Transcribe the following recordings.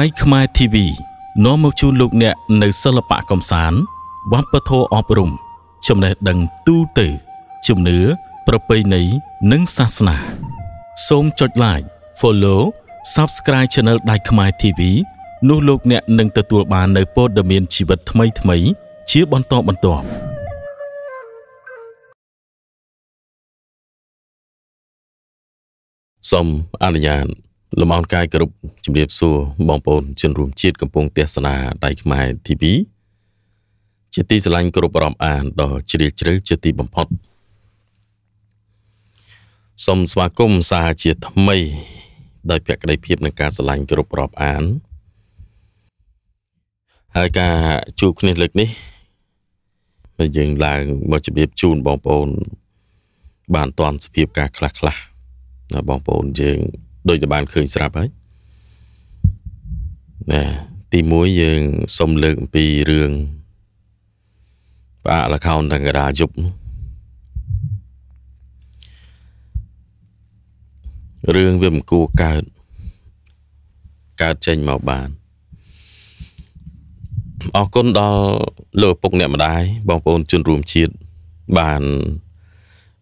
ដៃខ្មែរ TV នាំមកជូនលោកអ្នក នៅសិល្បៈកំសាន្តវប្បធម៌អប់រំចំណេះដឹងទូទៅជំនឿប្រពៃណីនិងសាសនា សូមចុច like follow subscribe channel ដៃខ្មែរ TV នោះលោកអ្នកនឹងទទួលបាននៅព័ត៌មានជីវិតថ្មី ថ្មី ជា បន្តបន្ទាប់សូមអនុញ្ញាតលំអរកាយគ្រប់ជំរាបសួរបងប្អូនជនរួមជាតិកំពុងទស្សនាដៃខ្មែរ TV ជាទីស្រឡាញ់គ្រប់រំអានដល់ជ្រាលជ្រៅជាទីបំផុតសូមស្វាគមន៍សាជាថ្មីដោយភក្ដីភាពនឹងការស្រឡាញ់គ្រប់រំអាន ហើយការជួបគ្នាលើកនេះបើយើងឡើងមកជម្រាបជូនបងប្អូន បានតាន់សភាពការខ្លះខ្លះបងប្អូនយើងដូចតែបានឃើញស្រាប់ហើយណាទី1យើងសុំលើកអំពីរឿងបាក់លខោនតង្ការាយប់រឿងវាមិនគួរកើតកើតចេញមកបានអរគុណដល់លោកឪពុកអ្នកម្ដាយបងប្អូនជនរួមជាតិបាន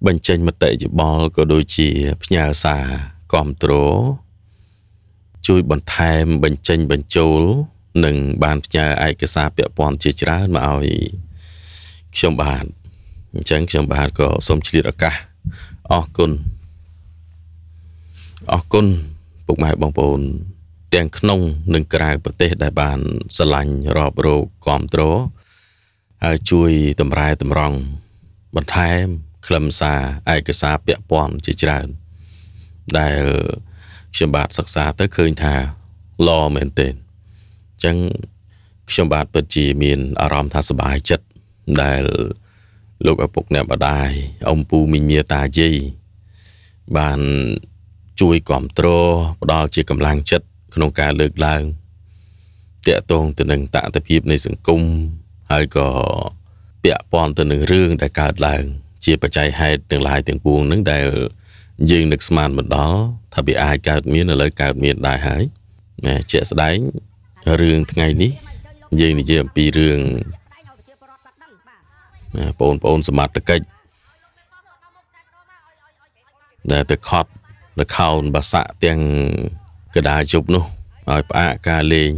បញ្ចេញមតិយោបល់ក៏ដូចជាផ្ញើសារគ្រប់គ្រងជួយបន្ថែមបញ្ចេញបញ្ចូល និងបានផ្ញើឯកសារពាក់ព័ន្ធជាច្រើនមកឲ្យខ្ញុំបាទអញ្ចឹងខ្ញុំបាទក៏សូមឆ្លៀតឱកាសអរគុណអរគុណពុកម៉ែបងប្អូន ទាំងក្នុង និងក្រៅប្រទេស ដែលបានស្រឡាញ់រាប់រកគ្រប់គ្រងហើយជួយតម្រែតម្រង់បន្ថែម ខ្លឹមសារឯកសារពាក់ព័ន្ធជាច្រើនដែលខ្ញុំបាទសិក្សាទៅឃើញថា law មែនទេអញ្ចឹងខ្ញុំបាទពិតជាមានអារម្មណ៍ថាសុបាយចិត្តដែលលោកឪពុកអ្នកបដាយអំពូមីញាតាយាយបានជួយគ្រប់គ្រងផ្ដល់ជាកម្លាំងចិត្តក្នុងការលើកឡើងតាក់ទងទៅនឹងតតិភាពនៃសង្គមហើយក៏ពាក់ព័ន្ធទៅនឹងរឿងដែលកើតឡើង ជាបច្ច័យហេតុទាំងឡាយទាំងពួងនឹងដែលយើងនឹកស្មានមកដល់ថាវាអាចកើតមានឥឡូវកើតមាន ដែរហើយណាជាក់ស្ដែងរឿងថ្ងៃនេះយើងនិយាយអំពីរឿងណាបងប្អូនសមត្ថកិច្ចដែលទៅខត់លខោនបាសាក់ទាំងកដាជប់នោះឲ្យផ្អាកការលេង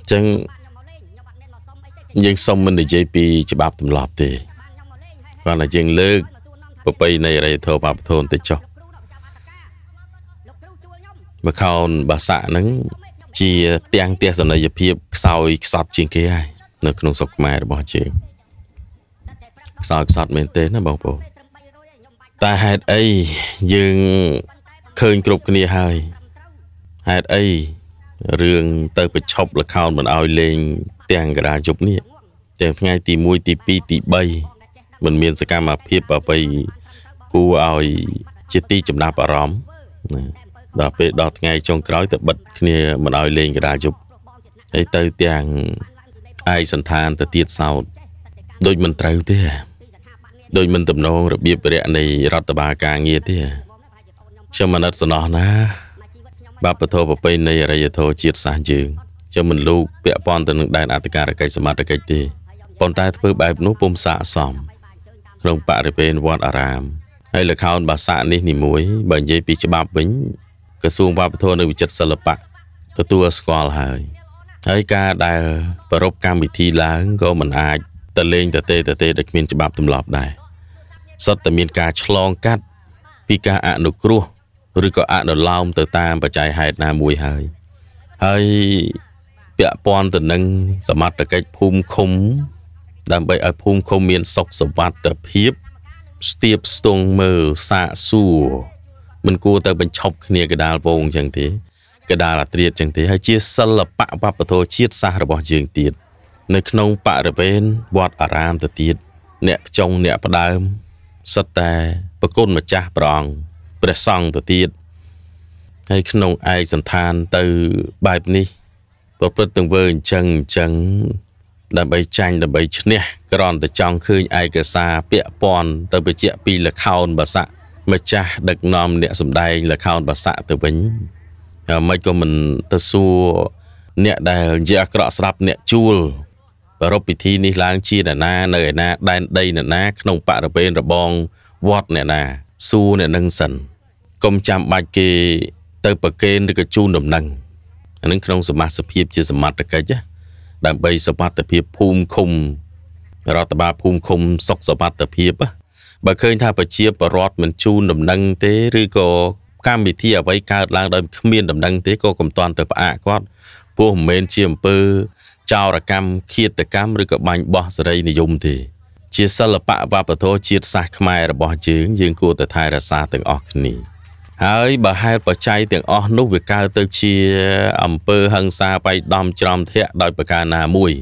អញ្ចឹងយើងសុំមិននិយាយពី ច្បាប់ទម្លាប់ទេគាត់តែយើងលើកប្របីនៃរយធម៌បពធនទៅចុះមកខោនបាសាក់ហ្នឹងជាទាំងទេសនីយភាពខ្សោយខ្សត់ជាងគេហើយនៅក្នុងសុកខ្មែររបស់ជើងខ្សោយខ្សត់មែនទេណាបងប្អូនតែហេតុអីយើងឃើញគ្រប់គ្នាហើយហេតុអីរឿងទៅប្រឈប់លខោនមិនអោយលេង ទាំងកដាជប់នេះទាំងថ្ងៃទី1ទី2ទី3មិនមានសកម្មភាពអ្វីគួរឲ្យជាទីចំណាប់អារម្មណ៍ណាដល់ពេលដល់ថ្ងៃចុងក្រោយទៅបិទគ្នាមិនឲ្យលេងកដាយប់ហើយទៅទាំងឯកសន្តានទៅទៀតសោតដូចមិនត្រូវទេដូចមិនទំនងរបៀបរយៈនៃរដ្ឋបាលការងារទេខ្ញុំអាណិតសំណោះណាបបធរប្រពៃនៃអរិយធម៌ជាតិសាសន៍យើងខ្ញុំមិនលូកពាក់ព័ន្ធទៅនឹងដែនអធិការកិច្ចសមត្ថកិច្ចទេប៉ុន្តែធ្វើបែបនោះពុំស័ក្តិសមក្នុងបរិវេណវត្តអារាមហើយលខោនបាសានេះនីមួយបើនិយាយពីច្បាប់វិញក្រសួងវប្បធម៌និងវិចិត្រសិល្បៈទទួលស្គាល់ហើយហើយការដែលប្រពកម្មវិធីឡើងក៏មិនអាចទៅលេងទៅទេទៅទេដែលគ្មានច្បាប់ទម្លាប់ដែរសុទ្ធតែមានការឆ្លងកាត់ ពីការអនុគ្រោះឬក៏អនុលោមទៅតាមបច្ច័យហេតុណាមួយហើយហើយពាក់ព័ន្ធទៅនឹងសមត្ថកិច្ចភូមិឃុំ ដើម្បីឲ្យភូមិឃុំមានសុខសวัสดิភាពស្ទាបស្ទង់មើលសាកសួរមិនគួរទៅបញ្ឈប់គ្នាកដាលពងចឹងទេកដាលអាត្រៀតចឹងទេហើយជាសិល្បៈវប្បធម៌ជាតិសាសរបស់យើងទៀតនៅក្នុងបរិវេណវត្តអារាមទៅទៀតអ្នកចុងអ្នកផ្ដើមសិតតែប្រគុណម្ចាស់ព្រះអង្គព្រះសង្ឃទៅទៀតហើយក្នុងឯកសន្តានទៅបែបនេះប្រព្រឹត្តទាំងវើអញ្ចឹងអញ្ចឹងដើម្បីចាញ់ដើម្បីឈ្នះក្រនតែចង់ឃើញឯកសារពាក់ព័ន្ធទៅបញ្ជាក់ពីលខោនបាសាក់ម្ចាស់ដឹកនាំអ្នកសម្ដែងលខោនបាសាក់ទៅវិញមិនក៏មិនទៅសួរអ្នកដែលនិយាយអាក្រក់ស្ដាប់អ្នកជួលប្រពៃពិធីនេះឡើងជាណានានៅឯណា ដែនដីណានាក្នុងបរិវេណរបងវត្តអ្នកណាសួរអ្នកនឹងសិន កុំចាំបាច់គេ ទៅប្រកេនឬក៏ជូនដំណឹងអានឹងក្នុងសមាសភាពជាសមត្ថកិច្ចណាដើម្បីសវត្ថភាពភូមិឃុំរដ្ឋបាលភូមិឃុំសុខសវត្ថភាពបើឃើញថាប្រជាពលរដ្ឋមិនជូនដំណឹងទេឬក៏កម្មវិធីអ្វីកើតឡើងដោយគ្មាន ដំណឹងទេក៏កំតាន់ទៅផ្អាកគាត់ព្រោះមិនមែនជាអំពើចោរកម្មឃាតកម្មឬក៏បាញ់បោះសេរីនិយមទេជាសិល្បៈវប្បធម៌ជាតិសាសន៍ខ្មែររបស់យើងយើងគួរតែថែរក្សាទាំងអស់គ្នាហើយបើហេតុបច្ច័យទាំងអស់នោះវាកើតទៅជាអំពើហឹង្សាបៃដំច្រំធាក់ដោយប្រការណាមួយ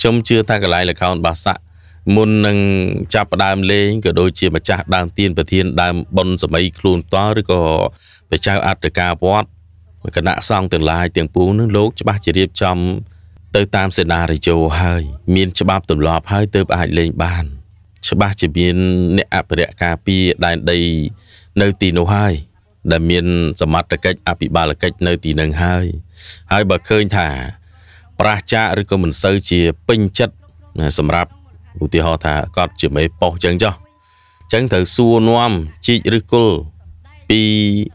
ខ្ញុំជឿថាកលៃលកោនបាសាក់មុននឹងចាប់ផ្ដើមលេងក៏ដូចជាម្ចាស់ដើមទៀនប្រធានដើមប៉ុនសម័យខ្លួនតឬក៏ព្រះចៅអត្តកាវត្តគណៈសង្ឃទាំងឡាយទាំងពូនឹងលោកច្បាស់ជារៀបចំ ទៅតាមសេណារីយ៉ូហើយ មាន ច្បាប់ទម្លាប់ហើយទើបអាចលេង បាន ច្បាស់ជាមាន អ្នកអភិរក្សការពារដែនដី នៅទីនោះហើយដែលមានសមត្ថកិច្ចអភិបាលកិច្ចនៅទីនឹងហើយ ហើយបើឃើញថា ប្រះចាកឬក៏មិនសូវជាពេញចិត្តសម្រាប់ឧទាហរណ៍ថាគាត់ជាមេប៉ុសចឹងចុះចឹងត្រូវសួរនាំជីកឬគុលពី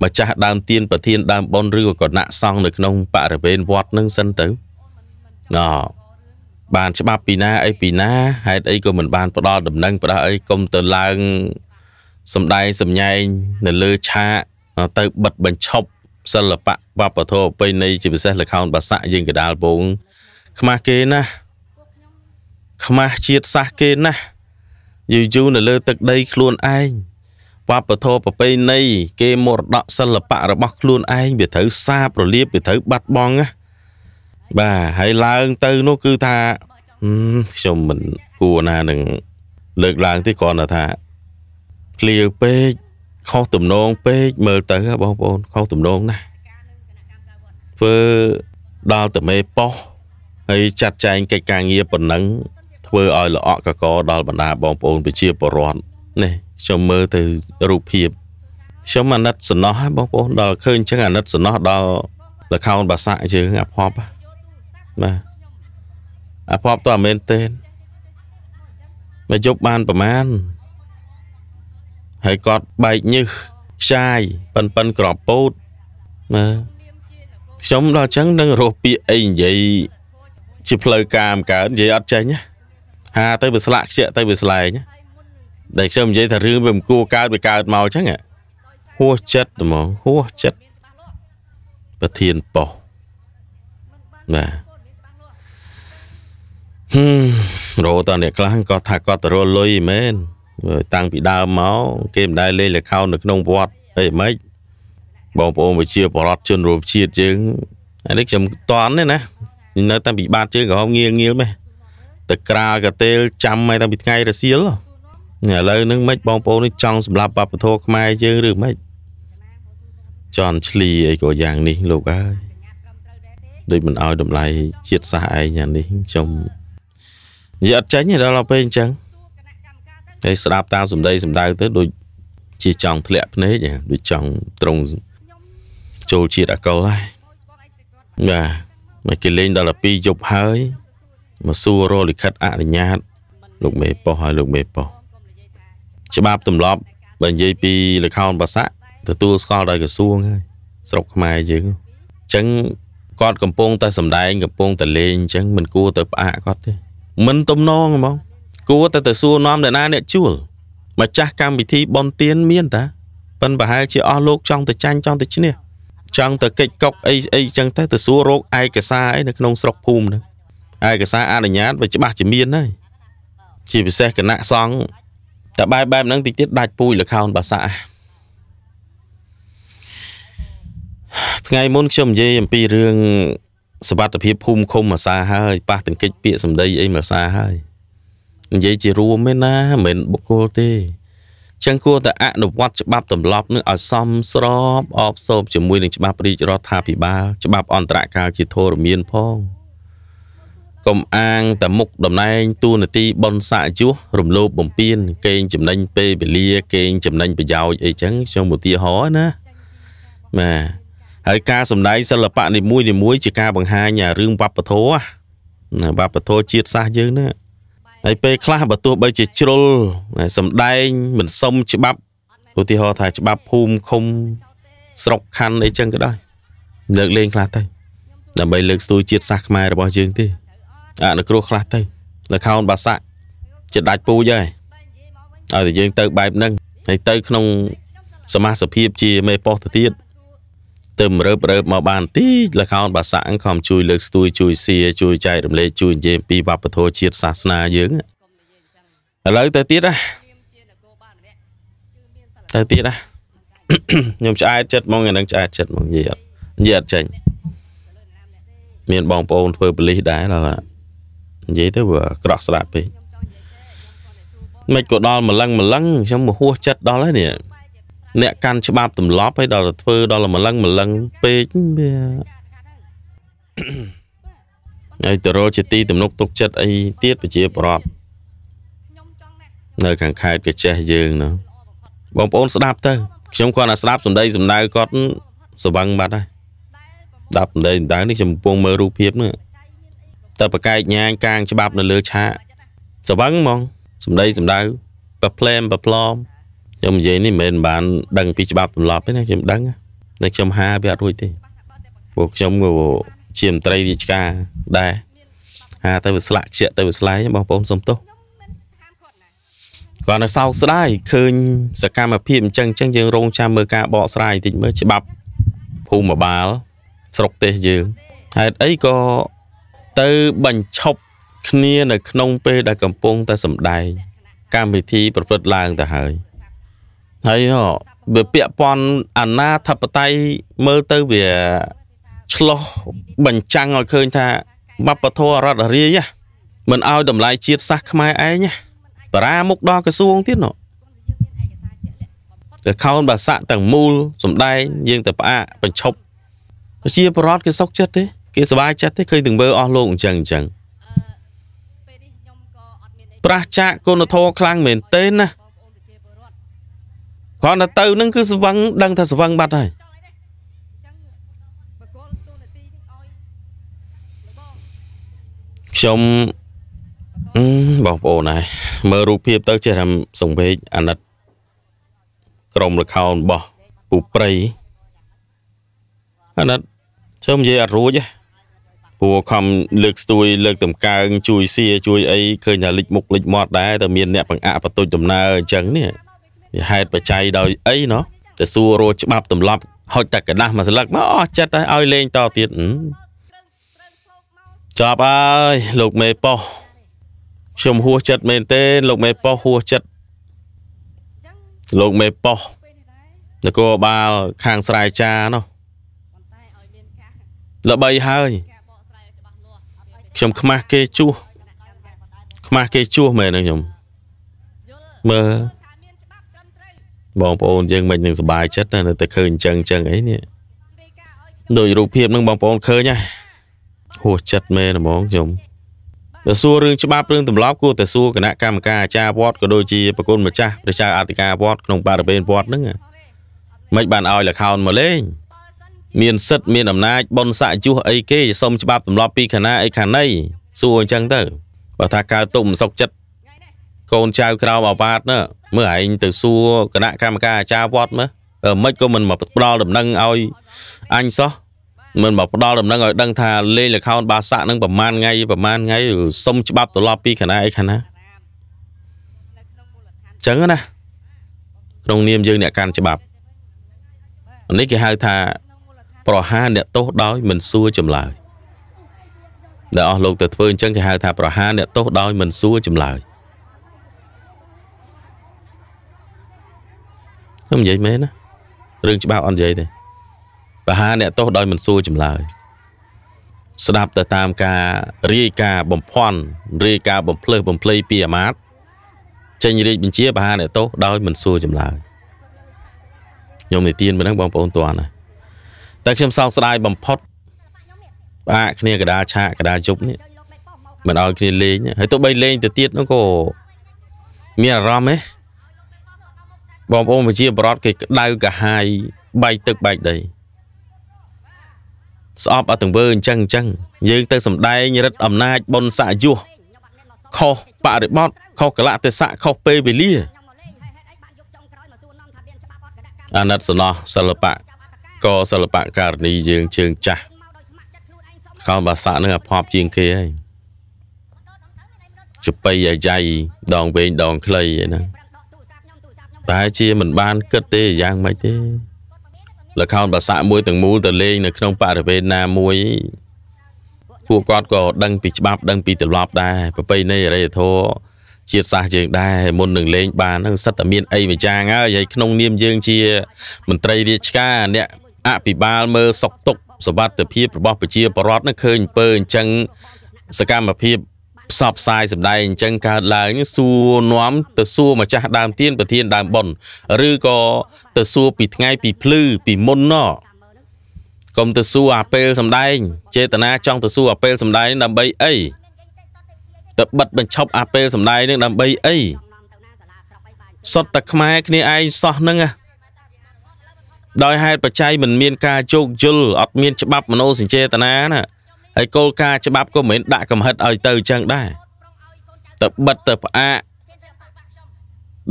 ម្ចាស់ដើមទៀនប្រធានដើមប៉ុនឬក៏គណៈសង្ឃនៅក្នុងបរិវេណវត្តនឹងសិនទៅណ៎បានច្បាប់ពីណាអីពីណាហេតុអីក៏មិនបានផ្ដល់ដំណឹងផ្ដល់អីកុំទៅឡើងសំដែងសំញែងនៅលើឆាកទៅបិទបញ្ឈប់សិល្បៈវប្បធម៌ប្រពៃណីជាពិសេសលខោនបាសាក់យើងកដាលពងខ្មាស់គេណាស់ខ្មាស់ជាតិសាសគេណាស់យូរយូរនៅលើទឹកដីខ្លួនឯងវប្បធម៌ប្រពៃណីគេមរតកសិល្បៈរបស់ខ្លួនឯងវាត្រូវសាប្រលៀបវាត្រូវបាត់បង់ណាបាទហើយឡើងទៅនោះគឺថាខ្ញុំមិនគួរណានឹងលើកឡើងទេគ្រាន់តែថាឃ្លាពេកខុសទំនងពេកមើលទៅបងប្អូនខុសទំនងណាស់ធ្វើដល់តែមេប៉ោះហើយចាត់ចែងកិច្ចការងារប៉ុណ្ណឹងធ្វើឲ្យល្អក់កកដល់បណ្ដាបងប្អូនប្រជាពលរដ្ឋនេះខ្ញុំមើលទៅរូបភាពខ្ញុំអាណិតសំណោះបងប្អូនដល់ឃើញអញ្ចឹងអាណិតសំណោះដល់លខោនបាសាក់យើងអាភ័ព្វបាទអាភ័ព្វតើមែនទេមកយប់បានប្រមាណហើយគាត់បែកញឹសខ្ចាយប៉ិនប៉ិនក្របពោតមើលខ្ញុំដល់ចឹងនឹងរស់ពាក្យអីនិយាយជាផ្លូវការមកកើតនិយាយអត់ចេញហាទៅវាស្លាក់ខ្ជាក់ទៅវាស្លែងដែលខ្ញុំនិយាយថារឿងវាមិនគួរកើតវាកើតមកចឹងហួសចិត្តហ្មងហួសចិត្តប្រធានប៉ុស្តិ៍បាទហឹមរោតាអ្នកខ្លះក៏ថាគាត់ទៅរលុយមែនតាំងពីដើមមកគេមិនដែលលេងល្ខោននៅក្នុងវត្តអីមិនបងប្អូនវិជាបរដ្ឋជនរួមជាតិយើងអានេះខ្ញុំតន់ទេណានៅតាំងពីបាតជើងក្រហមងាងាលម៉េះតក្រាលកាទេលចាំមកតាំងពីថ្ងៃរសៀលឥឡូវនឹងមិនបងប្អូននេះចង់សម្រាប់បពធរខ្មែរយើងឬមិនចន់ឆ្លីអីក៏យ៉ាងនេះលោកហើយដូចមិនអោយតម្លៃជាតិសាសន៍ឯងយ៉ាងនេះខ្ញុំនិយាយអត់ចាញ់ទេដល់ទៅពេលអញ្ចឹងហើយស្ដាប់តាមសម្ដីសម្ដៅទៅដូចជាចង់ធ្លាក់ភ្នែកដូចចង់ត្រង់ចូលជាតិអកលហើយបាទមកគេលេងដល់ដល់2យប់ហើយមកសួររលិខិតអនុញ្ញាតលោកមេប៉ុសហើយលោកមេប៉ុសច្បាប់ទម្លាប់បើនិយាយពីលខោនបាសាក់ទទួលស្គាល់ដោយក្រសួងហើយស្រុកខ្មែរយើងអញ្ចឹងគាត់កំពុងតែសម្ដែងកំពុងតែលេងអញ្ចឹងមិនគួរទៅផ្អាកគាត់ទេ មិនទំនងហ្មងគួរតែទៅសួរនាំអ្នកណាអ្នកជួលម្ចាស់កម្មវិធីបនទៀនមានតាប៉ិនប្រហែលជាអស់លោកចង់ទៅចាញ់ចង់ទៅឈ្នះចង់ទៅកិច្ចកុកអីអីចឹងទៅទៅសួររោគឯកសារអីនៅក្នុងស្រុកភូមិហ្នឹងឯកសារអនុញ្ញាតវាច្បាស់ជាមានហើយជាពិសេសគណៈសង្ឃតែបែបបែបហ្នឹងតិចទៀតដាច់ពូជលខោនបាសាថ្ងៃមុនខ្ញុំនិយាយអំពីរឿងសវត្ថភាពភូមិឃុំអាសាហើយប៉ះទង្គិចពាកសម្ដីអីមកសាហើយនិយាយជារួមទេណាមិនបុគ្គលទេចឹងគួរតែអនុវត្តច្បាប់ទម្លាប់នឹងឲ្យសមស្របអបសូរជាមួយនឹងច្បាប់រាជរដ្ឋាភិបាលច្បាប់អន្តរកាលជាធរមានផងកុំអាងតែមុខតំណែងទូនាទីបនសាយុះរំលោភបំពានកេងចំណេញពេលវេលាកេងចំណេញប្រយោជន៍អីចឹងខ្ញុំឧទាហរណ៍ណាបាទហើយការសម្ដែងសិល្បៈនីមួយៗជាការបង្ហាញរឿងវប្បធម៌ណាវប្បធម៌ជាតិសាសន៍យើងណាហើយពេលខ្លះបើទោះបីជាជ្រុលសំដែងមិនសមច្បាប់ឧទាហរណ៍ថាច្បាប់ភូមិឃុំស្រុកខណ្ឌអីចឹងក៏ដោយលើកលែងខ្លះទៅដើម្បីលើកស្ទួយជាតិសាសន៍ខ្មែររបស់យើងទេ អនុគ្រោះខ្លះទៅលខោនបាសាក់ជាដាច់ពូជហើយឲ្យតែយើងទៅបែបហ្នឹងហើយទៅក្នុងសមាសភាពជាមេប៉ុស្ទៅទៀតទើបរើបរើបមកបានតិចលខោនបាសាក់ខំជួយលើកស្ទួយជួយសៀជួយចែករំលែកជួយនិយាយពីវប្បធម៌ជាតិសាសនាយើងឥឡូវទៅទៀតណាទៅទៀតណាខ្ញុំឆ្អែតចិត្តហ្មងអានឹងឆ្អែតចិត្តហ្មងនិយាយអត់និយាយអត់ចេញមានបងប្អូនធ្វើបលិសដែរដល់និយាយទៅវាក្រោះស្ដាប់ពេកមិនក៏ដល់ម្លឹងម្លឹងខ្ញុំមហួសចិត្តដល់ហើយនេះអ្នកកាន់ច្បាប់ទម្លាប់ឲ្យដល់ទៅធ្វើ ដល់ម្លឹងម្លឹងពេកវាហើយតរលជាទី ទំនុកទុកចិត្តអីទៀតប្រជាប្រដ្ឋនៅខាងខេត្តកចេះយើងនោះបងប្អូនស្ដាប់ទៅខ្ញុំគាត់តែស្ដាប់សម្ដីសម្ដៅគាត់ស្វឹងបាត់ហើយស្ដាប់សម្ដីសម្ដៅនេះខ្ញុំកំពុងមើលរូបភាពនេះតែប្រកែកញាញកាងច្បាប់នៅលើឆាកស្វឹងហ្មងសម្ដីសម្ដៅប្រផ្លែមប្រផ្លំខ្ញុំនិយាយនេះមិនមែនបានដឹងពីច្បាប់ទម្លាប់ទេណាខ្ញុំដឹងតែខ្ញុំហាវាអត់រួចទេព្រោះខ្ញុំក៏ជាមន្ត្រីរាជការដែរហាទៅវាស្លាក់ជាទៅវាស្លែងបងប្អូនសុំទោសគាត់នៅសោកស្ដាយឃើញសកម្មភាពអញ្ចឹងអញ្ចឹងយើងរងចាំមើលការបកស្រាយតិចមើលច្បាប់ភូមិបាលស្រុកទេសយើងហេតុអីក៏ទៅបញ្ឈប់គ្នានៅក្នុងពេលដែលកំពុង តែសម្ដែងកម្មវិធីប្រព្រឹត្តឡើងទៅហើយហើយវាពាក់ព័ន្ធអាណាធិបតេយ្យមើលទៅវាឆ្លោះបញ្ចាំងឲ្យឃើញថាបបធររដ្ឋរាយមិនឲ្យតម្លៃជាតិសាសខ្មែរឯងបារាមុខដល់ក្រសួងទៀតណ៎តែខោនបាសាក់ទាំងមូលសំដែងយើងតែផ្អាកបញ្ឈប់ជាបរតគេសុកចិត្តទេគេសុបាយចិត្តទេឃើញទាំងមើលអស់លោកអញ្ចឹងអញ្ចឹងប្រះចាកគុណធម៌ខ្លាំងមែនទេណាគ្រាន់តែទៅនឹងគឺស្វឹងដឹងថាស្វឹងបាត់ហើយខ្ញុំបងប្អូនហើយមើលរូបភាពទៅចេះថាសង្វេកអាណិតក្រុមលខោនរបស់ពូប្រៃអាណិតខ្ញុំនិយាយអត់រួចទេពូខំលើកស្ទួយលើកតម្កើងជួយសៀជួយអីឃើញថាលិចមុខលិចមាត់ដែរតែមានអ្នកបង្អាក់បន្ទុចដំណើរអញ្ចឹងនេះវាហេតុបច្ច័យដោយអីណោះតែសួររੋច្បាប់ទម្លាប់ហុចតែកណាស់មួយស្លឹកមកអស់ចិត្តហើយឲ្យលេងតទៀតចប់ហើយលោកមេប៉ោះខ្ញុំហួសចិត្តមែនទេ លោកមេប៉ោះហួសចិត្តលោកមេប៉ោះនគរបាលខាងស្រែចាណោះល្បីហើយខ្ញុំខ្មាស់គេជួសខ្មាស់គេជួសមែនខ្ញុំមើលបងប្អូនយើងមិននឹងសុបាយចិត្តណានៅតែឃើញអញ្ចឹងអញ្ចឹងអីនេះដោយរូបភាពនឹងបងប្អូនឃើញហ៎ហួសចិត្តមែនហ្មងខ្ញុំទៅសួររឿងច្បាប់រឿងទម្លាប់គួរតែសួរគណៈកម្មការអាចារ្យវត្តក៏ដូចជាប្រគុណម្ចាស់ប្រជាអធិការវត្តក្នុងបរិវេណវត្តហ្នឹងមិនបានឲ្យលខោនមកលេងមានសិទ្ធមានអំណាចបនស័កយុះអីគេសុំច្បាប់ទម្លាប់ពីខណៈអីខណីសួរអញ្ចឹងទៅបើថាកើតទុំមិនសុកចិត្តកូនចៅក្រោមអាវ៉ាតណាមើលឯងទៅសួរគណៈកម្មការអាចារ្យវត្តមើលមិនក៏មិនមកផ្ដល់ដំណឹងឲ្យអញសោះមិនមកផ្ដល់ដំណឹងឲ្យដឹងថាលេងលខោនបាសាក់នឹងប្រហែលថ្ងៃប្រហែលថ្ងៃសុំច្បាប់ត្រឡប់ពីគណៈអីខណាចឹងណាក្នុងនាមយើងអ្នកកាន់ច្បាប់នេះគេហៅថាប្រហារអ្នកទោសដោយមិនសួរចម្លើយដែលអស់លោកទៅធ្វើអញ្ចឹងគេហៅថាប្រហារអ្នកទោសដោយមិនសួរចម្លើយខ្ញុំនិយាយមែនណារឿងច្បាប់អត់និយាយទេ បហាអ្នកទោសដោយមិនសួរចម្លើយ ស្ដាប់ទៅតាមការរាយការបំភ័ណ្ឌរាយការបំភ្លឺបំភ្លៃពីអាមាត្យចេញរាជបញ្ជាបហាអ្នកទោសដោយមិនសួរចម្លើយខ្ញុំនិទានមិនដឹងបងប្អូនតើណាតែខ្ញុំសោកស្ដាយបំផុតផ្អាកគ្នាកដាឆាកកដាជប់នេះមិនឲ្យគ្នាលេងហើយទោះបីលេងទៅទៀតនោះក៏មានអារម្មណ៍ហ៎បងប្អូនប្រជាប្រដ្ឋគេក្តៅកាហាយបែកទឹកបែកដី ស្អប់អត់ទាំងវើអញ្ចឹងអញ្ចឹងយើងទៅសំដែងរិទ្ធអំណាចបុណ្យស័កយុះខុសបរិបត្តិខុសកលៈទេសៈខុសពេលវេលាអាណិតសំណោះសិល្បៈក៏សិល្បៈការនីយើងជើងចាស់ខំបាសានឹងអភ័ព្វជាងគេហើយចុបៃអាយ៉ៃដងវែងដង ខ្លីហ្នឹងតែជាមិនបានគិតទេយ៉ាងម៉េចទេលខោនបាសាក់មួយទាំងមូលទៅលេងនៅក្នុងបរិវេណណាមួយពួកគាត់ក៏ដឹងពីច្បាប់ដឹងពីទម្លាប់ដែរប្រពៃណីអរិយធម៌ជាតិសាសយើងដែរមុននឹងលេងបានហ្នឹងសិតតែមានអីមួយយ៉ាងហើយហើយក្នុងនាមយើងជា មន្ត្រីរាជការអ្នកអភិបាលមើលសុខទុក្ខសวัสดิភាពរបស់ប្រជាពលរដ្ឋនឹងឃើញអំពើអញ្ចឹងសកម្មភាពផ្សព្វផ្សាយសម្ដែងអញ្ចឹងកើតឡើងសួរនាំទៅសួរម្ចាស់ដើមទៀនប្រធានដើមប៉ុនឬក៏ទៅសួរពីថ្ងៃពីភ្លឺពីមុនណោះកុំទៅសួរអាពេលសម្ដែងចេតនាចង់ទៅសួរអាពេលសម្ដែងដើម្បីអីទៅបិទបញ្ឈប់អាពេលសម្ដែងនឹងដើម្បីអីសុទ្ធតែខ្មែរគ្នាឯងសោះហ្នឹងណាដោយហេតុបច្ច័យមិនមាន ការជោគយល់អត់មានច្បាប់មនោសញ្ចេតនាណាហើយគោលការណ៍ច្បាប់ក៏មិនដាក់កំហិតឲ្យទៅចឹងដែរទៅបិទទៅផ្អាក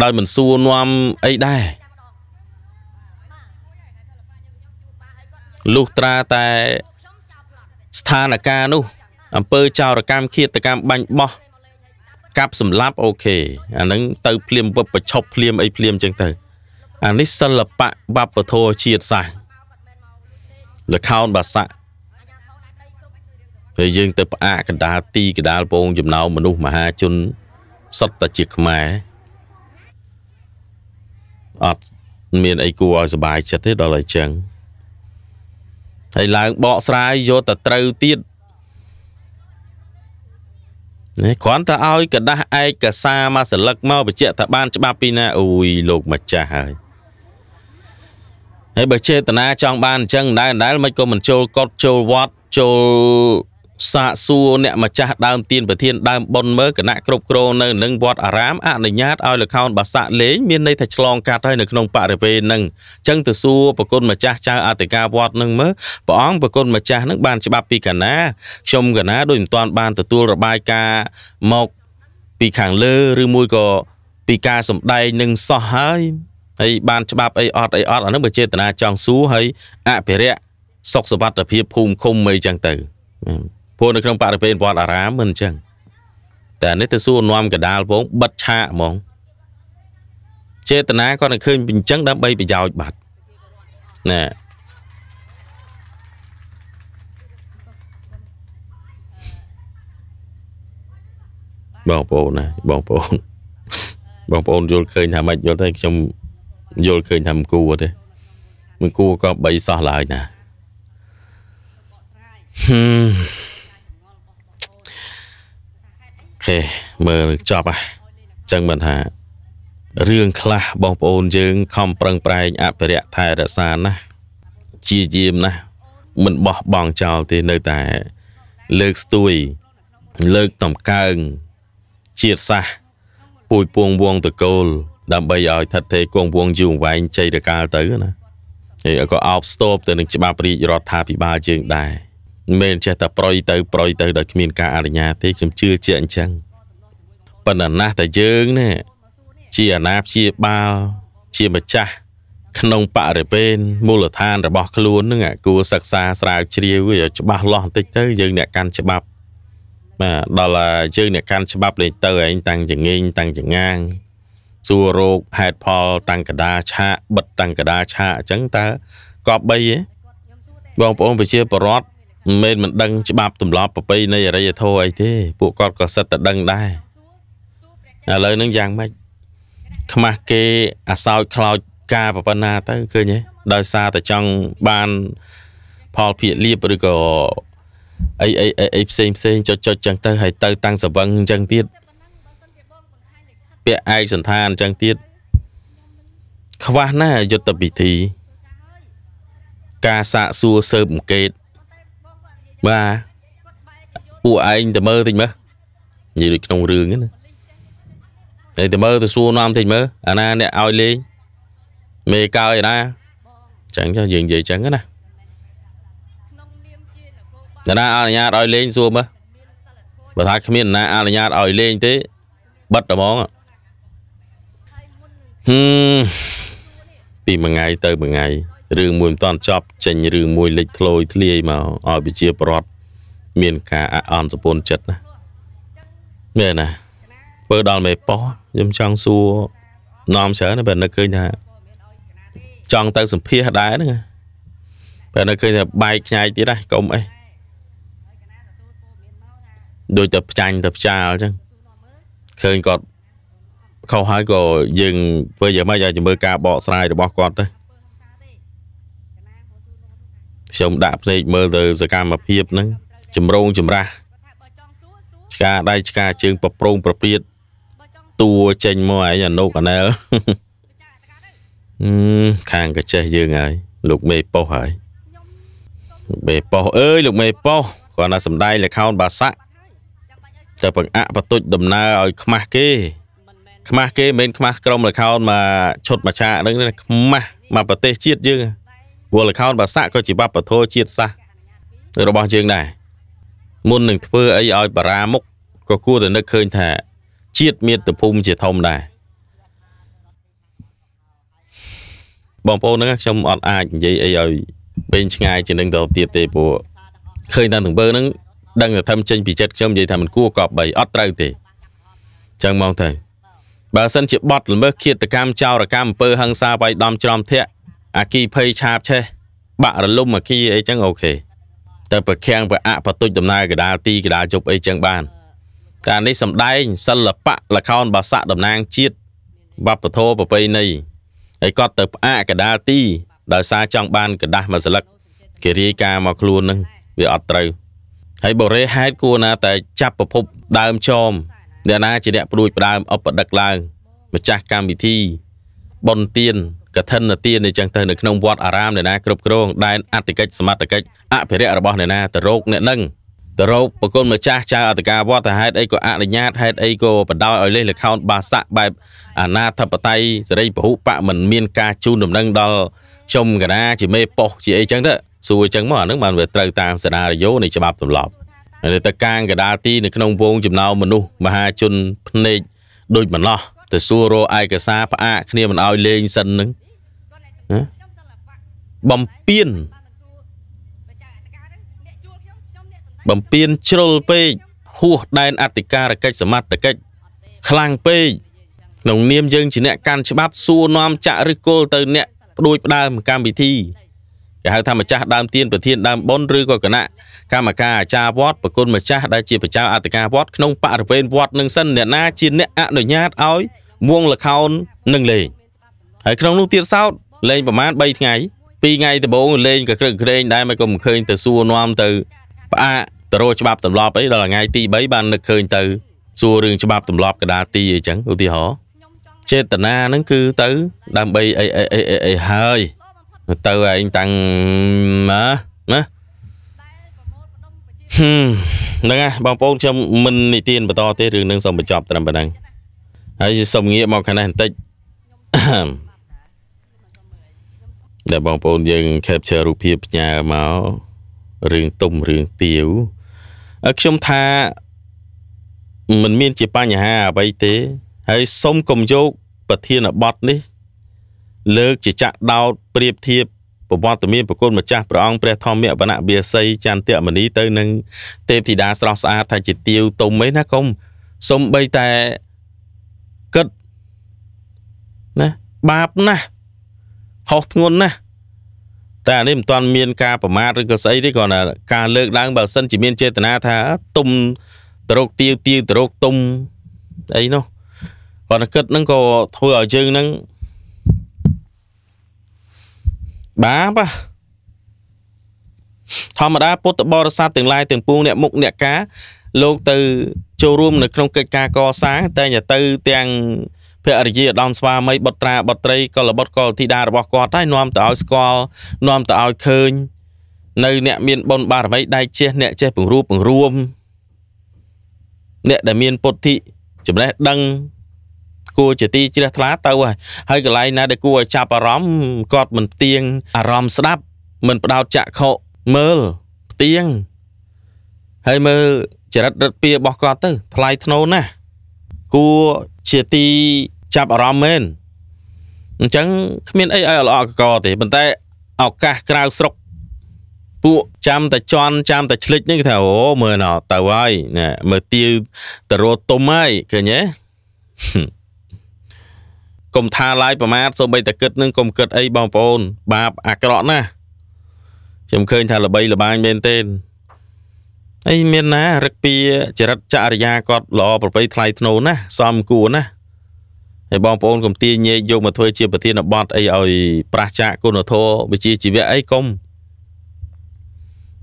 ដោយមិនសួរនាំអីដែរលុះត្រាតែស្ថានភាពនោះអង្គើចោរកម្មឃាតកម្មបាញ់បោះកាប់សម្លាប់អូខេអានឹងទៅភ្លាមវឹបប្រឈប់ភ្លាមអីភ្លាមចឹងទៅ អានេះសិល្បៈវប្បធម៌ជាតិសាសន៍លខោនបាសាក់ពេលយើងទៅផ្អាកកណ្ដាលទីកណ្ដាលពងចំណោមមនុស្សមហាជនសត្វតែជាខ្មែរអត់មានអីគួរឲ្យសบายចិត្តទេដល់អញ្ចឹងហើយឡើងបកស្រាយយកតែត្រូវទៀតនេះគ្រាន់តែឲ្យកដាស់ឯកសារមកសិលឹកមកបញ្ជាក់ថាបានច្បាស់ពីណាអូយលោកម្ចាស់ហើយហើយបើចេតនាចង់បានអញ្ចឹងដែរដែរមិនក៏មិនចូលកត់ចូលវត្តចូលសាកសួរអ្នកម្ចាស់ដើមទានប្រធានដើមប៉ុនមើលគណៈគ្រប់គ្រងនៅនឹងវត្តអារាមអនុញ្ញាតឲ្យលខោនបាសាក់លេងមានន័យថាឆ្លងកាត់ហើយនៅក្នុងបរិវេណនឹងអញ្ចឹងទៅសួរប្រគុណម្ចាស់ចៅអធិការវត្តនឹងមើលព្រះអង្គប្រគុណម្ចាស់នឹងបានច្បាប់ពីកាណាខ្ញុំកាណាដូចមិនទាន់បានទទួលរបាយការណ៍មកពីខាងលើឬមួយក៏ពីការសម្ដែងនឹងសោះហើយហើយបានច្បាប់អីអត់អីអត់អានឹងបើចេតនាចង់សួរហើយអភិរិយសុខសวัสดิភាពភូមិឃុំអីចឹងទៅ Mm. ពួកនៅក្នុងបរិវេណវត្តអារាមមិនអញ្ចឹងតែនេះទៅសួរនាំកដាលពងបិទឆាកហ្មងចេតនាគាត់នឹងឃើញអញ្ចឹងដើម្បីប្រយោជន៍បាត់ណាបងប្អូនណាបងប្អូនបងប្អូនយល់ឃើញថាម៉េចយល់ទេខ្ញុំយល់ឃើញថាមិនគួរទេមិនគួរក៏បីសោះឡើយណាហឹមខេមើលចប់ហ่ะចឹងមិនថារឿងខ្លះបងប្អូនយើងខំប្រឹងប្រែងអភិរក្សថែរក្សាណាស់ជាយាមណាស់មិនបោះបង់ចោលទេនៅតែ លើកស្ទួយលើកតម្កើងជាតិសាសពួយពងវងតកូល ដើម្បីឲ្យថិតថេរគង់វងយូរវែងចៃរកាលទៅ ណាហើយក៏អោបស្ទប់ទៅនឹងច្បាប់រាជរដ្ឋាភិបាលយើងដែរមិនចេះតែប្រយទៅប្រយទៅដោយគ្មានការអនុញ្ញាតទេខ្ញុំជឿជាក់អញ្ចឹងប៉ុន្តែណាស់តែយើងនេះជាអាណាព្យាបាលជាម្ចាស់ក្នុងបរិវេណមូលដ្ឋានរបស់ខ្លួននឹងគួរសិក្សាស្រាវជ្រាវឲ្យច្បាស់លាស់បន្តិចទៅ យើងអ្នកកាន់ច្បាប់បាទដល់យើងអ្នកកាន់ច្បាប់លេងទៅឯងតាំងចងេងតាំងចងាង សួររោគហេតុផលតាំងកដាឆាកបិទតាំងកដាឆាកអញ្ចឹងតើកប់3ហ៎បងប្អូនប្រជាពលរដ្ឋមិនមិនដឹងច្បាប់ទម្លាប់ប្រពៃណីអរិយធម៌អីទេពួកគាត់ក៏សិតតែដឹងដែរឥឡូវនឹងយ៉ាងម៉េចខ្មាស់គេអាសោចខ្លោចការប៉ុណ្ណាទៅឃើញទេដោយសារតែចង់បានផលភាកលៀបឬក៏អីអីអីផ្សេងផ្សេងចុចចុចចឹងទៅហើយទៅតាំងសវឹងចឹងទៀតពាក្យឯកសន្តានចឹងទៀតខ្វះណាយុទ្ធវិធីការសាកសួរស៊ើបអង្កេតបាទពួកឯងទៅមើលតិចមើលនិយាយដូចក្នុងរឿងហ្នឹងតែទៅមើលទៅសួរនាំតិចមើលអាណាអ្នកឲ្យលេងមេកើឯណាចឹងចុះយើងនិយាយចឹងណាតាណាអនុញ្ញាតឲ្យលេងសួរមើលបើថាគ្មានណាអនុញ្ញាតឲ្យលេងទេបិទហ្មងហឹមពីមួយថ្ងៃទៅមួយថ្ងៃរឿងមួយមិនតាន់ចប់ចេញរឿងមួយលេចធ្លោយធ្លាយមកឲ្យប្រជាប្រដ្ឋមានការអអន់សពន់ចិត្តណាមែនណាធ្វើដល់មេប៉ោះខ្ញុំចង់សួរនាំច្រើនតែនឹកឃើញថាចង់ទៅសម្ភាសដែរហ្នឹងបែរនឹកឃើញថាបែកខ្ញាយទៀតណាកុំអីដូចតែផ្ចាញ់ទៅផ្ចាលអញ្ចឹងឃើញគាត់ខុសហើយក៏យើងធ្វើយ៉ាងម៉េចឲ្យជំរឿការបកស្រាយរបស់គាត់ទៅខ្ញុំដាក់ភ្នែកមើលទៅសកម្មភាពហ្នឹងចម្រងចម្រាស់ឆ្កាដៃឆ្កាជើង ប្រប្រងប្រពៀតតួចេញមកឯងអានោះកណែលខាងកចេះយើងហើយលោកមេប៉ុសហើយលោកមេប៉ុសអើយលោកមេប៉ុសគាត់ណាសំដាយលខោនបាសាក់តែបង្អាក់បតុចដំណើរឲ្យខ្មាស់គេ ខ្មាស់គេមិនមែនខ្មាស់ក្រុមលខោនមកឈុតមកឆាកហ្នឹងខ្មាស់មកប្រទេសជាតិយើងវលខោនបាសាក់ក៏ជាបបធរជាតិសាសរបស់យើងដែរមុននឹងធ្វើអីឲ្យបារាមុខក៏គួរតែនឹកឃើញថា ជាតិមាតុភូមិជាធំដែរបងប្អូនហ្នឹងខ្ញុំអត់អាចនិយាយអីឲ្យពេញឆ្ងាយជាងនឹងទៅទៀតទេព្រោះឃើញតាមទង្វើហ្នឹង ដឹងតែធំចេញពីចិត្តខ្ញុំនិយាយថាមិនគួរកប់បីអត់ត្រូវទេចឹងមកទៅបើសិនជាបត់ល្មើសឃាតកម្មចោរកម្មអំពើហិង្សាបៃដំច្រំធាក់អាគីភ័យឆាបឆេះ បាក់រលំអាគីអីចឹងអូខេតែប្រខាំងប្រអបទុជដំណើរកដាលទីកដាលជប់អីចឹងបានតែនេះសំដែងសិល្បៈលខោនបាសាក់តំណាងជាតិវប្បធម៌ប្រពៃណីហើយគាត់ទៅផ្អាកកដាលទី ដោយសារចង់បានកដាស់មួយស្លឹកគេរាយការមកខ្លួននឹងវាអត់ត្រូវហើយបរិហេតុគួរណា តែចាប់ប្រភពដើមចោមអ្នកណាជាអ្នកព្រួយផ្ដើមឧបដឹកឡើង ម្ចាស់កម្មវិធីប៉ុនទៀនកឋិនទានអីចឹងទៅនៅក្នុងវត្តអារាមអ្នកណាគ្រប់គ្រងដែនអតិកិច្ចសមត្ថកិច្ចអភិរិយរបស់អ្នកណាទៅរោគអ្នកនឹងទៅរោគប្រគុណម្ចាស់ចៅអធិការវត្តហេតុអីក៏អនុញ្ញាតហេតុអីក៏បដោយឲ្យលេសលខោនបាស័កបែបអាណាធិបតេយ្យសេរីពហុបកមិនមានការជូនដំណឹងដល់ខ្ញុំកណាជាមេប៉ុស្ជាអីចឹងទៅសួរចឹងមកអានឹងបានវាត្រូវតាមសារារយោនៃច្បាប់ទម្លាប់នៅតកាងកដាលទីនៅក្នុងវងចំណោមមនុស្សមហាជនភ្នែកដូចម្លោះទៅសួររកឯកសារផ្អាកគ្នាមិនឲ្យលេងសិននឹងបំពេញបំពេញជ្រុលពេកហួសដែនអធិការកិច្ចសមត្ថកិច្ចខ្លាំងពេកក្នុងនាមយើងជាអ្នកកាន់ច្បាប់សួរនាំ ចាក់ឬគល់ទៅ អ្នកផ្ដួចផ្ដើមកម្មវិធីគេហៅថាម្ចាស់ដើមទៀនប្រធានដើមបុនឬក៏គណៈកម្មការអាចារ្យវត្តប្រគុណម្ចាស់ដែលជាប្រជើអធិការវត្តក្នុងបរិវេណវត្តនឹងសិនអ្នកណាជាអ្នកអនុញ្ញាតឲ្យមួងលខោននឹងលេងហើយក្នុងនោះទៀតសោត លេងប្រមាណ3ថ្ងៃពីរថ្ងៃដំបូងលេងក៏ក្រឹកក្រែងដែរមិនក៏មិនឃើញទៅ សួរនាំទៅផ្អាកតរោច្បាប់ទម្លាប់អីដល់ថ្ងៃទី3បាននឹកឃើញទៅសួររឿងច្បាប់ទម្លាប់កដាទីអីចឹងឧទាហរណ៍ចេតនាហ្នឹងគឺទៅដើម្បីអីអីអីអីហើយទៅឯងតាំងណាណាហ្នឹងហើយបងប្អូនខ្ញុំមិននិទានបន្តទេរឿងនឹងសូមបញ្ចប់ត្រឹមប៉ុណ្ណឹងហើយសូមងាកមកខាងនេះបន្តិចដែលបងប្អូនយើង capture រូបភាពផ្ញើមករឿងទុំរឿងទាវខ្ញុំថាมันមានជាបញ្ហាអ្វីទេ ហើយសុំកុំយកប្រធានបទនេះ លើកជាចាក់ដោតប្រៀបធៀបប្រវត្តិមានប្រគុណម្ចាស់ព្រះអង្គព្រះធម្មវណ្ណវាសីចន្ទមនីទៅនឹងទេពធីតាស្រស់ស្អាតថាជាទាវទុំឯណាកុំសំបីតែគិតណាបាបណាស់ខុសធ្ងន់ណាស់តែអានេះមិនទាន់មាន ការប្រមាថឬក៏ស្អីទេគ្រាន់តែការលើកឡើងបើសិនជាមានចេតនាថាទុំតរោកទាវទាវតរោកទុំអីនោះគាត់គិតហ្នឹងក៏ធ្វើឲ្យយើងហ្នឹងបាបធម្មតាពុទ្ធបរិស័ទទាំងឡាយទាំងពួងអ្នកមុខអ្នកការលោកទៅ ចូលរួម នៅក្នុងកិច្ចការកសាងតែតែទៅទាំងភរិយាឧត្តមស្វាមីបុត្រាបុត្រីកុលបុត្រកុលធីតារបស់គាត់ហើយនាំទៅឲ្យស្គាល់នាំទៅឲ្យឃើញនៅ អ្នកមានបុណ្យបារមីដៃជះអ្នកចេះពង្រួមពង្រួមអ្នកដែលមានពុទ្ធិចំណេះដឹងគួរជាទីជ្រះថ្លាទៅហើយហើយកន្លែងណាដែលគួរឲ្យចាប់អារម្មណ៍គាត់មិនផ្ទៀងអារម្មណ៍ស្ដាប់មិនផ្ដោតចក្ខុមើលផ្ទៀងហើយមើលចរិតរិទ្ធិរបស់គាត់ទៅ ថ្លៃធ្នូណាស់គួរជាទីចាប់អារម្មណ៍មែនអញ្ចឹងគ្មានអីឲ្យល្អកកទេប៉ុន្តែឱកាសក្រៅស្រុកពួកចាំតែជន់ចាំតែឆ្លិចនេះគេថាអូមើលណទៅហើយណែមើលទាវតរោទុំហើយឃើញទេកុំថាឡាយប្រមាថសូម្បីតែគិតនឹងកុំគិតអីបងប្អូនបាបអាក្រក់ណាស់ខ្ញុំឃើញថាល្បីល្បាញមែនទេអីមានណារឹកពីចរិតចរិយាគាត់ល្អប្រពៃថ្លៃថ្នូរណាស់សមគួរណាស់ហើយបងប្អូនកុំទាញែកយកមកធ្វើជាប្រធានបទអីឲ្យ ប្រះចាកគុណធម៌វិជាជីវៈអីកុំ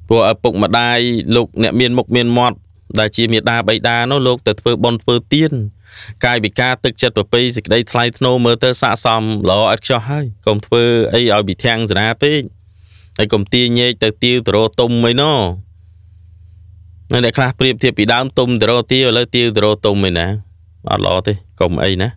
ព្រោះឪពុកម្ដាយលោកអ្នកមានមុខមានមាត់ដែលជាមេដាបៃតានោះលោក ទៅធ្វើបន់ធ្វើទៀនកាយវិការទឹកចិត្តប្រពៃសេចក្តីថ្លៃថ្នូរមើលទៅស័កសមល្អឥតខ្ចោះហើយកុំធ្វើអីឲ្យវិធាំងសេនាពេកហើយកុំទាញែកទៅទាវតរទុំអីណោះនៅអ្នកខ្លះប្រៀបធៀបពីដើមទុំតរទាវឥឡូវទាវតរទុំឯណាអត់ល្អទេកុំអីណា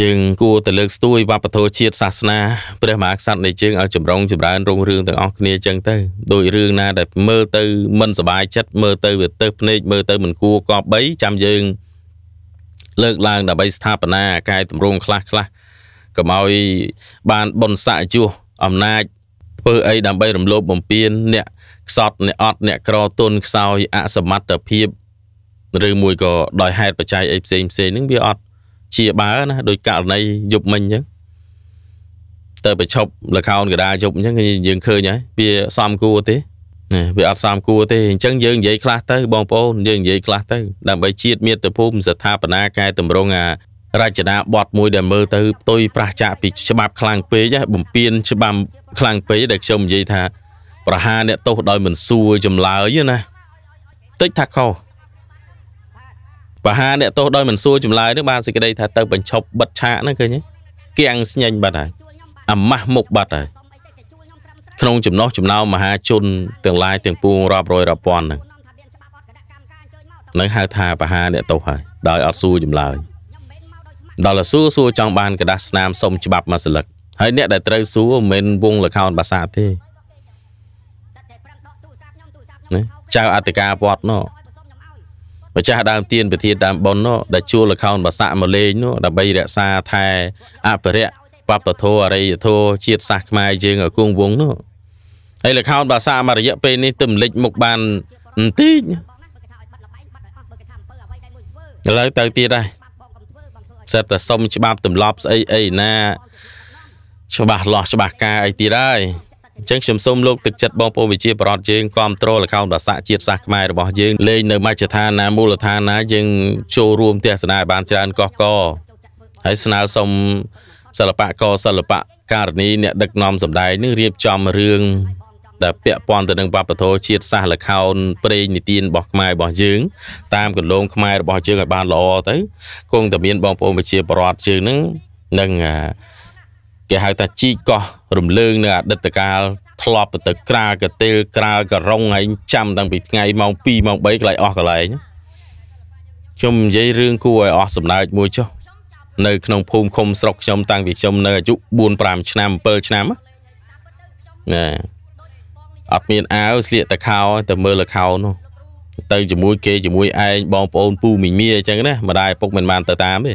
យើងគួរតែលើកស្ទួយវប្បធម៌ជាតិសាសនាព្រះមហាក្សត្រនៃយើងឲ្យចម្រុងចម្រើនរុងរឿងទាំងអស់គ្នាចឹងទៅដោយរឿងណាដែលមើលទៅមិនសบายចិត្តមើលទៅវាទៅភ្នែកមើលទៅមិនគួរកបបីចាំយើងលើកឡើងដើម្បីស្ថាបនាកាយតម្រង់ខ្លះខ្លះកុំឲ្យបានបនស័កជួសអំណាចធ្វើអីដើម្បីរំលោភបំពានអ្នកខ្សត់អ្នកអត់អ្នកក្រទុនខ្សោយអសមត្ថភាពឬមួយក៏ដោយហេតុបច្ច័យអីផ្សេងផ្សេងហ្នឹងវាអត់ជាបើណាដោយករណីយប់មិញអញ្ចឹងទៅប្រឈប់លខោនកដាយប់អញ្ចឹងយើងឃើញហើយវាសំគួរទេណាវាអត់សំគួរទេអញ្ចឹងយើងនិយាយខ្លះទៅបងប្អូនយើងនិយាយខ្លះទៅដើម្បីជាតិមាតុភូមិស្ថាបនាកែតម្រង់អារចនាបទមួយដែលមើលទៅផ្ទុយប្រះចាកពីច្បាប់ខ្លាំងពេកបំពេញច្បាប់ខ្លាំងពេកដែលខ្ញុំនិយាយថា ប្រហារអ្នកទោសដោយមិនសួរចម្លើយណាតិចថាខុសបហាអ្នកទោសដោយមិនសួរចម្លើយនឹងបានសេចក្តីថាទៅបញ្ឈប់បិទឆាកហ្នឹងឃើញទេគៀងស្ញែងបាត់ហើយអាម៉ាស់មុខបាត់ហើយក្នុងចំណោះចំណោមមហាជន ទាំងឡាយទាំងពួងរាប់រយរាប់ពាន់ហ្នឹងនឹងហៅថាបហាអ្នកទោសហើយដោយអត់សួរចម្លើយដល់តែសួរសួរចង់បានกระดาษស្នាមសុំច្បាប់មកសិលឹកហើយអ្នក ដែលត្រូវសួរមិនមែនវងលខោនបាសាទេណាចៅអធិការវត្តនោះម្ចាស់ដើមទៀនពិធីដើមប៉ុននោះដែលជួលលខោនបាសាក់មកលេងនោះដើម្បីរក្សាថែអភិរក្សវប្បធម៌អរិយធម៌ជាតិសាសន៍ខ្មែរយើងឲ្យគង់វង្សនោះហើយលខោនបាសាមករយៈពេលនេះទម្លេចមុខបានបន្តិចឥឡូវទៅទៀតហើយសិតតែសុំច្បាប់ទម្លាប់ស្អីអីណាច្បាស់លាស់ច្បាស់ការអីទៀតហើយអញ្ចឹងខ្ញុំសូមលោកទឹកចិត្តបងប្អូនវិជាប្រដ្ឋយើងគ្រប់គ្រងលកោនភាសាជាតិសាសខ្មែររបស់យើងលេងនៅមជ្ឈដ្ឋានណាមូលដ្ឋានណាយើងចូលរួមទស្សនាឲ្យបានច្រើនកកកហើយស្នើសុំសិល្បករសិល្បករនីអ្នកដឹកនាំសម្ដែងនឹងរៀបចំរឿងដែលពាក់ព័ន្ធទៅនឹងវប្បធម៌ជាតិសាសន៍លខោនព្រេងនិទានរបស់ខ្មែររបស់យើងតាមគន្លងខ្មែររបស់យើងឲ្យបានល្អទៅគង់តែមានបងប្អូនប្រជាពលរដ្ឋយើងនឹងនឹងគេហៅថាជីកកោះរំលើង នៅអតីតកាលធ្លាប់ទៅក្រាលកតិលក្រាលករុងហើយចាំតាំងពីថ្ងៃម៉ោង2ម៉ោង3កន្លែងអស់កន្លែងខ្ញុំនិយាយរឿងគួរឲ្យអស់សំណើចមួយចុះនៅក្នុងភូមិឃុំស្រុកខ្ញុំតាំងពីខ្ញុំនៅអាយុ4 5ឆ្នាំ7ឆ្នាំណាអត់មានអាវស្លៀកតែខោតែមើលលខោនោះទៅជាមួយ គេជាមួយឯងបងប្អូនពូមីមីអញ្ចឹងណាម្ដាយឪពុកមិនបានទៅតាមទេ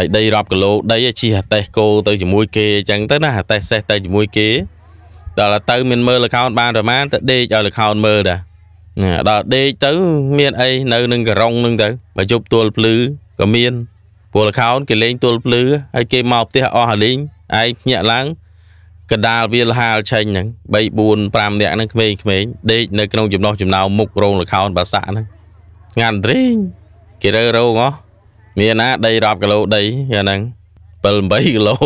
ហើយដីរាប់គីឡូដីជីអាតេសគោទៅជាមួយគេអញ្ចឹងទៅណាអាតេសសេះទៅជាមួយគេដល់ទៅមានមើលល្ខោនបានប្រមាណទៅដេកឲ្យល្ខោនមើលដែរណាដល់ដេកទៅមានអីនៅនឹងករុងនឹងទៅបើជប់ទួលភ្លឺក៏មានពលល្ខោនគេលេងទួលភ្លឺហើយគេមកផ្ទះអស់ហើយលេងឯងភ្ញាក់ឡើងកដាលវាលហាលឆេញហ្នឹង3 4 5នាក់ហ្នឹងក្មេងៗដេកនៅក្នុងចំណោះចំណោមមុខរោងល្ខោនបាសាក់ហ្នឹងងានត្រេងគេរើរោងហ៎មានណាដីរាប់គីឡូដីអាហ្នឹង7 8គីឡូ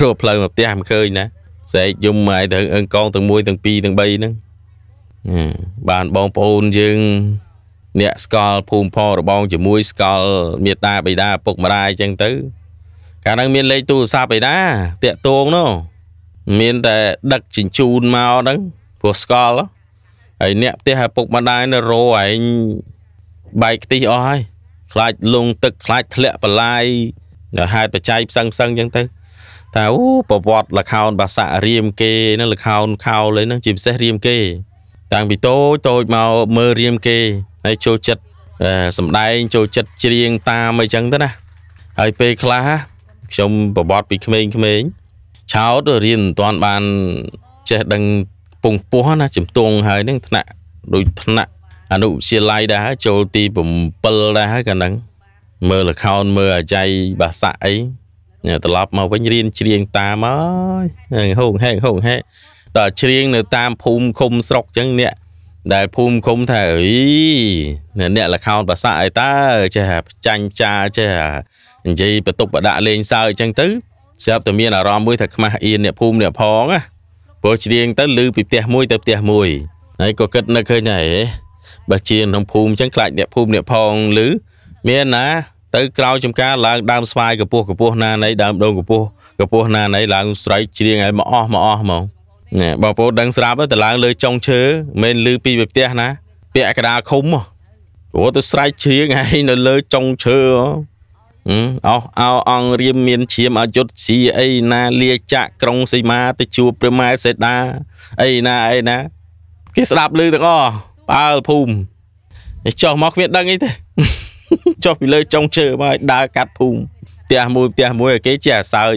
រួចផ្លូវមកផ្ទះមិនឃើញណាស្រែកយំហើយទៅអង្គងទាំង1ទាំង2ទាំង3ហ្នឹងបានបងប្អូនយើងអ្នកស្កល់ភូមិផងរបងជាមួយស្កល់មេតាបិតាពុកម្ដាយអញ្ចឹងទៅកាលហ្នឹង មានលេខទូរស័ព្ទឯណាតាក់តងនោះមានតែដឹកជញ្ជូនមកហ្នឹងព្រោះស្កល់ហើយអ្នកផ្ទះឪពុកម្ដាយនៅរោឯងបែកខ្ទិះអស់ហើយខ្លាចលងទឹកខ្លាចធ្លាក់បលាយហេតុបច្ច័យផ្សឹងផ្សឹងអញ្ចឹងទៅថាអូប្រវត្តិលខោនបាសាក់រៀមគេនឹងលខោន ខោលឯហ្នឹងជាពិសេសរៀមគេ តាំងពីតូចតូចមកមើលរៀមគេហើយចូលចិត្តសំដែងចូលចិត្តច្រៀងតាមអីចឹងទៅណាហើយពេលខ្លះខ្ញុំប្រវត្តិពីក្មេងក្មេងឆោតរៀនមិនទាន់បានចេះដឹងពងពោះណាជំទងហើយនឹងថ្នាក់ដូចថ្នាក់អនុវិទ្យាល័យដែរចូលទី7ដែរកាលហ្នឹងមើលល្ខោនមើលអាចាយបាសាក់អីត្រឡប់មកវិញរៀនច្រៀងតាមហើយហូងហែងហូងហែងដល់ច្រៀងនៅតាមភូមិឃុំស្រុកអញ្ចឹងអ្នកដែលភូមិឃុំថាអីអ្នកល្ខោនបាសាក់អីតើចេះចាញ់ចាចេះនិយាយបន្ទប់បដាក់លេងសើអញ្ចឹងទៅស្រាប់តែមានអារម្មណ៍មួយថាខ្មាស់អៀនអ្នកភូមិអ្នកផងណាព្រោះច្រៀងទៅឮពីផ្ទះមួយទៅផ្ទះមួយហើយក៏គិតនៅឃើញដែរបើជាក្នុងភូមិអញ្ចឹងខ្លាចអ្នកភូមិអ្នកផងឮមានណាទៅក្រៅចំការឡើងដើមស្វាយកពស់កពស់ណាណៃដើមដូងកពស់កពស់ណាណៃឡើងស្រែកច្រៀងឲ្យមកអស់មកអស់ហ្មងណែបងប្អូនដឹងស្រាប់ទៅឡើងលើចុងឈើមិនឮពីផ្ទះណាពាក់កដាឃុំព្រោះទៅស្រែកច្រៀងឲ្យនៅលើចុងឈើអោអោអងរៀមមានឈាមអយុធស៊ីអីណាលាចាក់ក្រុងសីមាទៅជួបព្រះម៉ែសេដាអីណាអីណាគេស្ដាប់ឮទាំងអស់ផ្អើលភូមិចុះមកគ្មានដឹងអីទេចុះពីលើចុងជើមកឲ្យដើរកាត់ភូមិផ្ទះមួយផ្ទះមួយឲ្យគេជាអាសើច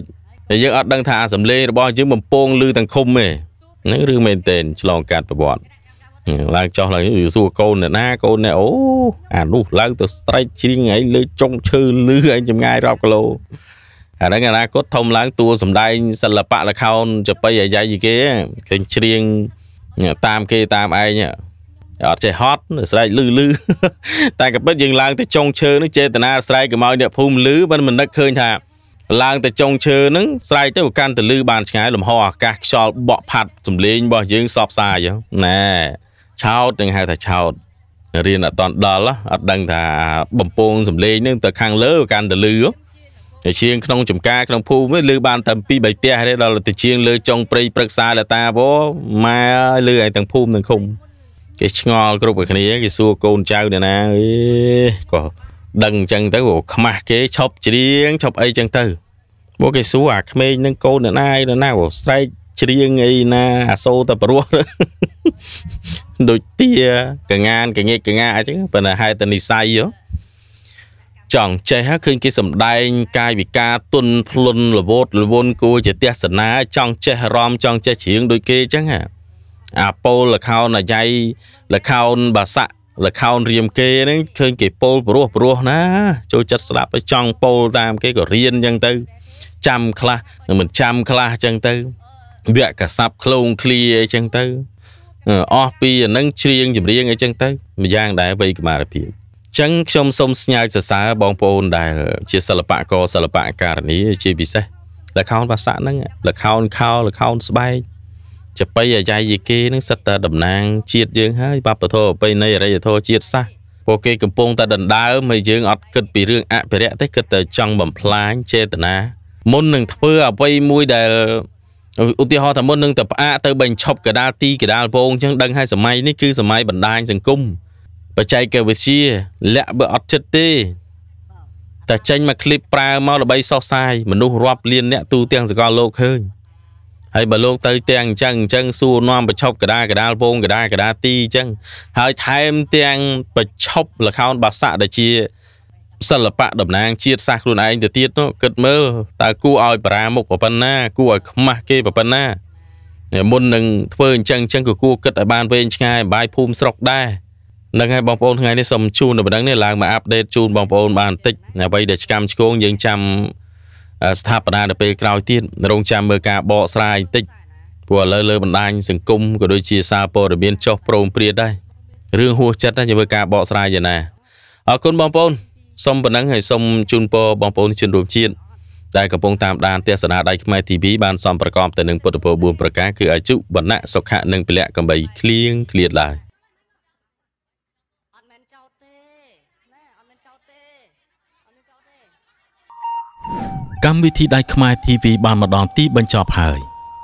តែយើងអត់ដឹងថាអាសំឡេងរបស់យើងបំពងឮទាំងឃុំទេហ្នឹងឬមែនតេឆ្លងកាត់ប្រវត្តិឡើងចុះឡើងវាសួរកូនអ្នកណាកូនអ្នកអូអានោះឡើងទៅស្រែកជ្រៀងឯងលើចុងឈើលឺឯងចម្ងាយរាប់គីឡូអាហ្នឹងអនាគតធំឡើងតួសំដែងសិល្បៈលខោនចបៃអាយ៉ៃគេឃើញជ្រៀងតាមគេតាមឯងអត់ចេះហត់ស្រែកលឺលឺតែក៏ពិតយើងឡើងទៅចុងឈើនឹងចេតនាស្រែកកុំឲ្យអ្នកភូមិលឺមិនមិននឹកឃើញថា ឡើងទៅចុងឈើនឹងស្រែកទៅកាន់ទៅលឺបានឆ្ងាយលំហអាកាសខ្យល់បក់ផាត់សំលេងរបស់យើងសបសាយណែឆោតនឹងហៅថាឆោតរៀនអត់តន់ដល់អត់ដឹងថា បំពងសំលេងនឹងទៅខាងលើកាន់ទៅលឺតែជាង ក្នុងចំការក្នុងភូមិលឺបានតែ2 3ផ្ទះទេដល់ទៅជាងលើចុងព្រៃព្រឹក្សាលតាវម៉ែលឺឯទាំងភូមិទាំងឃុំគេឆ្ងល់គ្រប់គ្នាគេសួរកូនចៅអ្នកណាអេក៏ដឹងអញ្ចឹងទៅខ្មាស់គេឈប់ច្រៀងឈប់អីអញ្ចឹងទៅពួកគេសួរអាក្មេងនឹងកូនអ្នកណាឯណាស្រែកច្រៀងអីណាអាសូរតែព្រោះដូចទាកងានកងេកកងាអញ្ចឹងប៉ុន្តែហេតុតែនិស័យចង់ចេះឃើញគេសំដែង កាយវិការទុនភ្លុនលវតលវុនគួរជាទេសនាចង់ចេះរំចង់ចេះច្រៀងដូចគេអញ្ចឹងហ่ะអាប៉ូលលខោនអាយ៉ៃលខោនបាសាក់លខោនរៀមគេហ្នឹងឃើញគេប៉ូលព្រោះព្រោះណាចូលចិត្តស្ដាប់ចង់ប៉ូលតាមគេក៏រៀនអញ្ចឹងទៅចាំខ្លះមិនចាំខ្លះអញ្ចឹងទៅវគ្គកស័ព្ទឃ្លោងឃ្លាអញ្ចឹងទៅអស់ពីអានឹងច្រៀងចម្រៀងអីចឹងទៅ ម្យ៉ាងដែរវ័យកុមារភាពចឹងខ្ញុំសូមស្ញើសរសើរបងប្អូនដែល ជាសិល្បករសិល្បករនីជាពិសេសលខោនភាសាហ្នឹងលខោនខោ លខោនស្បែកចបៃអាយ៉ៃយីគេនឹងសិតតែតំណាងជាតិយើងហើយបបធរប្រពៃណីអរិយធម៌ជាតិសាសពួកគេកំពុងតែដណ្ដើមហើយយើងអត់គិតពីរឿងអភិរក្សទេគិតតែចង់បំផ្លាញចេតនាមុននឹងធ្វើអ្វីមួយដែលឧទាហរណ៍ថាមុននឹងទៅផ្អាកទៅបញ្ឈប់កដាលទីកដាលពងអញ្ចឹងដឹងហើយសម័យនេះគឺសម័យបណ្ដាញសង្គមបច្ចេកវិទ្យាលាក់បើអត់ចិត្តទេតែចេញមកឃ្លីបប្រើមកដើម្បីសោះសាយមនុស្សរាប់ លានអ្នកទូទាំងសកលលោកឃើញហើយបើលោកទៅទាំងអញ្ចឹងអញ្ចឹងសួរនាំប្រឈប់កដាកដាលពងកដាកដាទីអញ្ចឹងហើយថែមទាំងប្រឈប់លខោនបាសាក់ដែលជាសិល្បៈតំណាងជាតិសាសខ្លួនឯងទៅទៀតនោះគិតមើលតើគួរឲ្យបារាមុខប៉ុណ្ណាគួរឲ្យខ្មាស់គេប៉ុណ្ណាមុននឹងធ្វើអញ្ចឹងអញ្ចឹងក៏គួរគិតឲ្យបានវែងឆ្ងាយបាយភូមិស្រុកដែរនឹងហើយបងប្អូនថ្ងៃនេះសូមជូននៅបណ្ដឹងនេះឡើងមកអាប់ដេតជូនបងប្អូនបានបន្តិចអ្វីដែលឆ្កាំឆ្គងយើងចាំស្ថាបនានៅពេលក្រោយទៀតរងចាំមើលការបកស្រាយតិចព្រោះឥឡូវលើបណ្ដាញសង្គមក៏ដូចជាសារព័ត៌មានចោះប្រមព្រាតដែររឿងហួសចិត្តណាយើងមើលការបកស្រាយយ៉ាងណាអរគុណបងប្អូនសូមប៉ុណ្ណឹងហើយសូមជូនពរបងប្អូនជនរួមជាតិដែលកំពុងតាមដានទស្សនាដៃខ្មែរ TV បានសំប្រកបទៅនឹងពុទ្ធពរ4ប្រការគឺអាយុវណ្ណៈសុខៈនិងពលៈកំបីគ្លៀងគ្លៀតឡើយកម្មវិធីដៃខ្មែរ TV បានមកដល់ទីបញ្ចប់ហើយ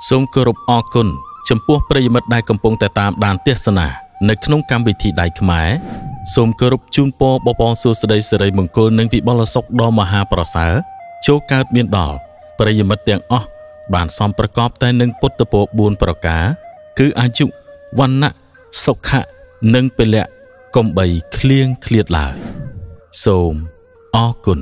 សូមគោរពអរគុណចំពោះប្រិយមិត្តដែលកំពុងតែតាមដានទស្សនា នៅក្នុងកម្មវិធីដៃខ្មែរសូមគោរពជូនពរបងប្អូនសួស្តីសិរីមង្គលនិងពិបុលសុខដ៏មហាប្រសើរចូលកើតមានដល់ប្រិយមិត្តទាំងអស់បានសំប្រកបតែនឹងពុទ្ធពរ4ប្រការ គឺអាយុវណ្ណៈសុខៈនិងពលៈកុំបីឃ្លៀងឃ្លាតឡើយសូមអរគុណ